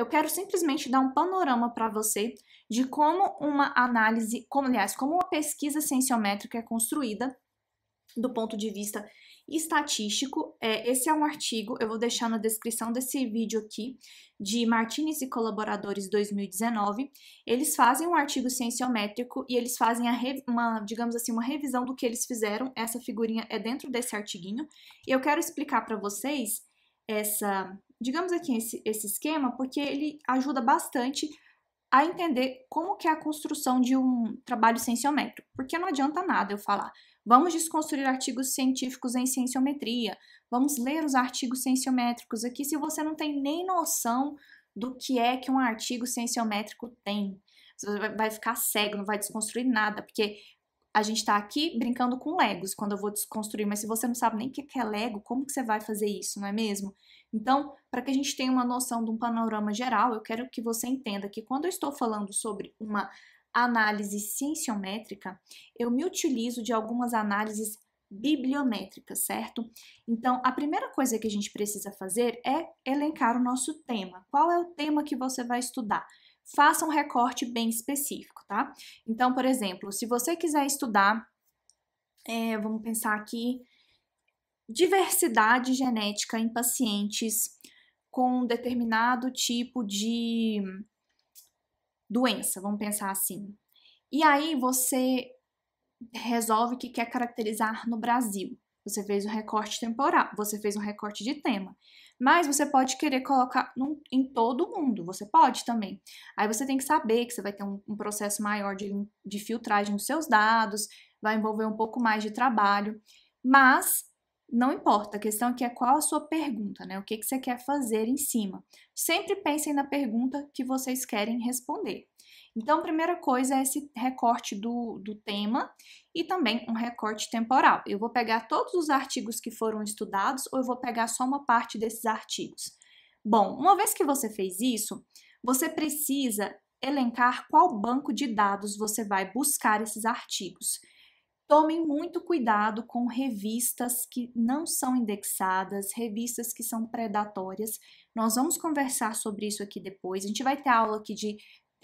Eu quero simplesmente dar um panorama para você de como uma análise, como, aliás, como uma pesquisa cienciométrica é construída do ponto de vista estatístico. É, esse é um artigo, eu vou deixar na descrição desse vídeo aqui, de Martinez e colaboradores 2019. Eles fazem um artigo cienciométrico e eles fazem uma, digamos assim, uma revisão do que eles fizeram. Essa figurinha é dentro desse artiguinho. E eu quero explicar para vocês essa digamos aqui, esse, esse esquema, porque ele ajuda bastante a entender como que é a construção de um trabalho cienciométrico, porque não adianta nada eu falar, vamos desconstruir artigos científicos em cienciometria, vamos ler os artigos cienciométricos aqui, se você não tem nem noção do que é que um artigo cienciométrico tem. Você vai ficar cego, não vai desconstruir nada, porque a gente está aqui brincando com legos quando eu vou desconstruir, mas se você não sabe nem o que é lego, como que você vai fazer isso, não é mesmo? Então, para que a gente tenha uma noção de um panorama geral, eu quero que você entenda que quando eu estou falando sobre uma análise cienciométrica, eu me utilizo de algumas análises bibliométricas, certo? Então, a primeira coisa que a gente precisa fazer é elencar o nosso tema. Qual é o tema que você vai estudar? Faça um recorte bem específico, tá? Então, por exemplo, se você quiser estudar, é, vamos pensar aqui diversidade genética em pacientes com determinado tipo de doença, vamos pensar assim. E aí você resolve que quer caracterizar no Brasil. Você fez um recorte temporal, você fez um recorte de tema. Mas você pode querer colocar num, em todo mundo, você pode também. Aí você tem que saber que você vai ter um, um processo maior de, de filtragem dos seus dados, vai envolver um pouco mais de trabalho. Mas não importa, a questão aqui é qual a sua pergunta, né? O que, que você quer fazer em cima. Sempre pensem na pergunta que vocês querem responder. Então, a primeira coisa é esse recorte do, do tema e também um recorte temporal. Eu vou pegar todos os artigos que foram estudados ou eu vou pegar só uma parte desses artigos. Bom, uma vez que você fez isso, você precisa elencar qual banco de dados você vai buscar esses artigos. Tomem muito cuidado com revistas que não são indexadas, revistas que são predatórias. Nós vamos conversar sobre isso aqui depois. A gente vai ter aula aqui de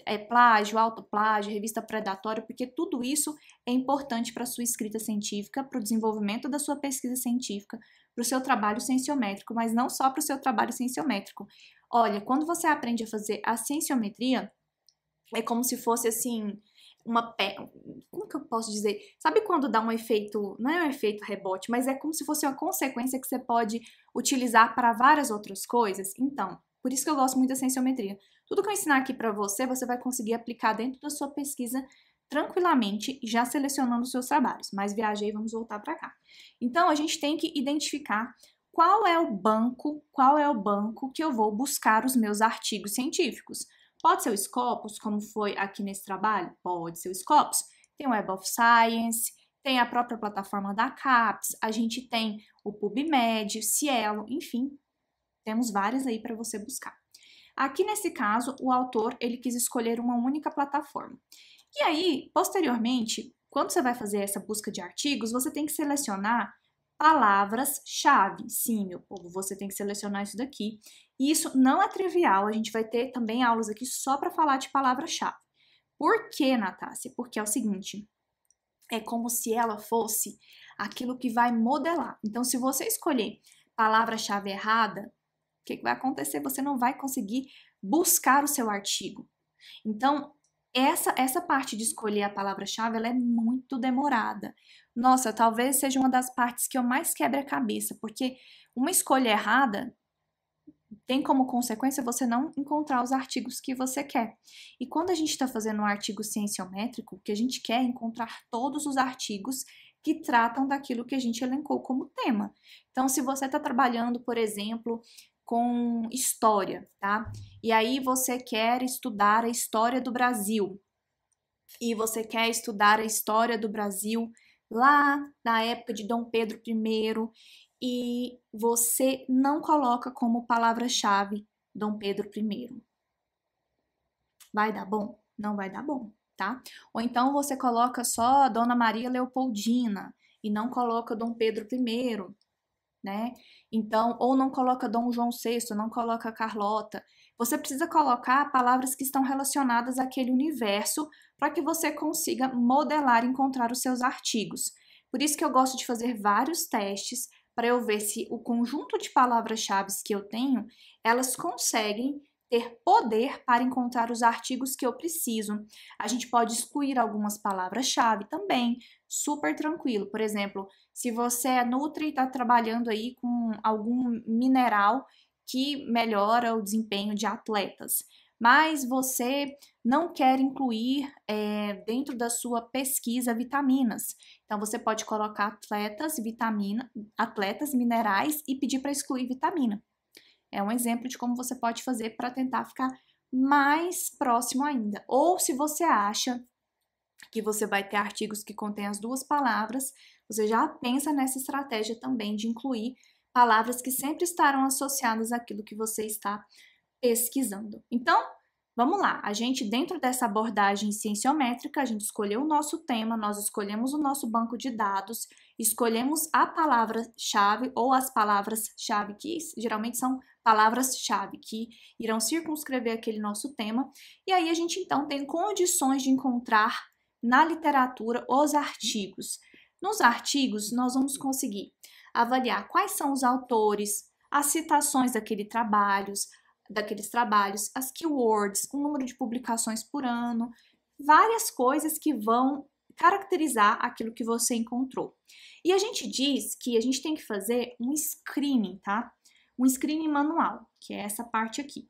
é, plágio, autoplágio, revista predatória, porque tudo isso é importante para a sua escrita científica, para o desenvolvimento da sua pesquisa científica, para o seu trabalho cienciométrico, mas não só para o seu trabalho cienciométrico. Olha, quando você aprende a fazer a cienciometria, é como se fosse assim uma pé, como que eu posso dizer? Sabe quando dá um efeito, não é um efeito rebote, mas é como se fosse uma consequência que você pode utilizar para várias outras coisas? Então, por isso que eu gosto muito da sensiometria. Tudo que eu ensinar aqui para você, você vai conseguir aplicar dentro da sua pesquisa tranquilamente, já selecionando os seus trabalhos. Mas viajei, vamos voltar para cá. Então, a gente tem que identificar qual é o banco, qual é o banco que eu vou buscar os meus artigos científicos. Pode ser o Scopus, como foi aqui nesse trabalho? Pode ser o Scopus. Tem o Web of Science, tem a própria plataforma da CAPES, a gente tem o PubMed, Cielo, enfim, temos várias aí para você buscar. Aqui nesse caso, o autor ele quis escolher uma única plataforma. E aí, posteriormente, quando você vai fazer essa busca de artigos, você tem que selecionar palavras-chave. Sim, meu povo, você tem que selecionar isso daqui. E isso não é trivial, a gente vai ter também aulas aqui só para falar de palavra-chave. Por que, Natácia? Porque é o seguinte, é como se ela fosse aquilo que vai modelar. Então, se você escolher palavra-chave errada, o que vai acontecer? Você não vai conseguir buscar o seu artigo. Então, essa, essa parte de escolher a palavra-chave ela é muito demorada. Nossa, talvez seja uma das partes que eu mais quebre a cabeça, porque uma escolha errada tem como consequência você não encontrar os artigos que você quer. E quando a gente está fazendo um artigo cienciométrico, o que a gente quer é encontrar todos os artigos que tratam daquilo que a gente elencou como tema. Então, se você está trabalhando, por exemplo, com história, tá? E aí você quer estudar a história do Brasil. E você quer estudar a história do Brasil lá na época de Dom Pedro I e você não coloca como palavra-chave Dom Pedro I. Vai dar bom? Não vai dar bom, tá? Ou então você coloca só a Dona Maria Leopoldina e não coloca Dom Pedro I né? Então, ou não coloca Dom João VI, não coloca Carlota. Você precisa colocar palavras que estão relacionadas àquele universo para que você consiga modelar e encontrar os seus artigos. Por isso que eu gosto de fazer vários testes para eu ver se o conjunto de palavras-chave que eu tenho, elas conseguem ter poder para encontrar os artigos que eu preciso. A gente pode excluir algumas palavras-chave também, super tranquilo. Por exemplo, se você é nutri e está trabalhando aí com algum mineral que melhora o desempenho de atletas, mas você não quer incluir é, dentro da sua pesquisa vitaminas. Então você pode colocar atletas, vitamina, atletas minerais e pedir para excluir vitamina. É um exemplo de como você pode fazer para tentar ficar mais próximo ainda. Ou se você acha que você vai ter artigos que contêm as duas palavras, você já pensa nessa estratégia também de incluir palavras que sempre estarão associadas àquilo que você está pesquisando. Então, vamos lá. A gente dentro dessa abordagem cienciométrica, a gente escolheu o nosso tema, nós escolhemos o nosso banco de dados, escolhemos a palavra-chave ou as palavras-chave que geralmente são palavras-chave que irão circunscrever aquele nosso tema. E aí a gente então tem condições de encontrar na literatura os artigos. Nos artigos, nós vamos conseguir avaliar quais são os autores, as citações daquele daqueles trabalhos, as keywords, o número de publicações por ano, várias coisas que vão caracterizar aquilo que você encontrou. E a gente diz que a gente tem que fazer um screening, tá? um screening manual, que é essa parte aqui.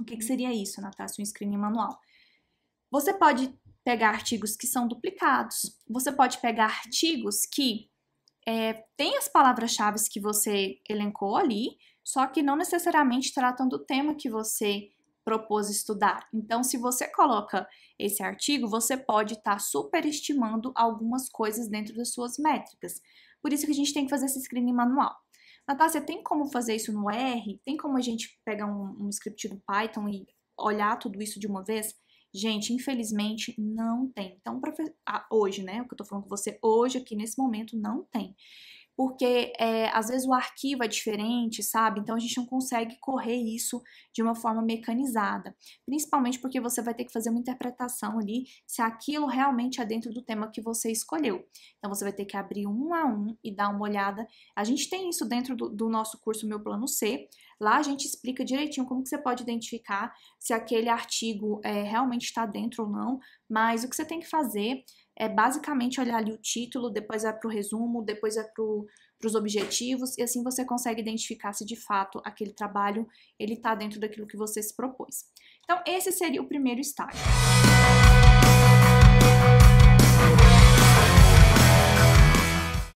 O que, que uhum. seria isso, Natácia, um screening manual? Você pode pegar artigos que são duplicados, você pode pegar artigos que é, têm as palavras-chave que você elencou ali, só que não necessariamente tratam do tema que você propôs estudar. Então, se você coloca esse artigo, você pode estar tá superestimando algumas coisas dentro das suas métricas. Por isso que a gente tem que fazer esse screening manual. Natália, ah, tem como fazer isso no R? Tem como a gente pegar um, um script do Python e olhar tudo isso de uma vez? Gente, infelizmente não tem. Então, ah, hoje, né? O que eu tô falando com você hoje, aqui nesse momento, não tem porque é, às vezes o arquivo é diferente, sabe? Então a gente não consegue correr isso de uma forma mecanizada, principalmente porque você vai ter que fazer uma interpretação ali se aquilo realmente é dentro do tema que você escolheu. Então você vai ter que abrir um a um e dar uma olhada. A gente tem isso dentro do, do nosso curso Meu Plano C. Lá a gente explica direitinho como que você pode identificar se aquele artigo é, realmente está dentro ou não, mas o que você tem que fazer é basicamente olhar ali o título, depois é para o resumo, depois é para os objetivos, e assim você consegue identificar se de fato aquele trabalho ele está dentro daquilo que você se propôs. Então, esse seria o primeiro estágio.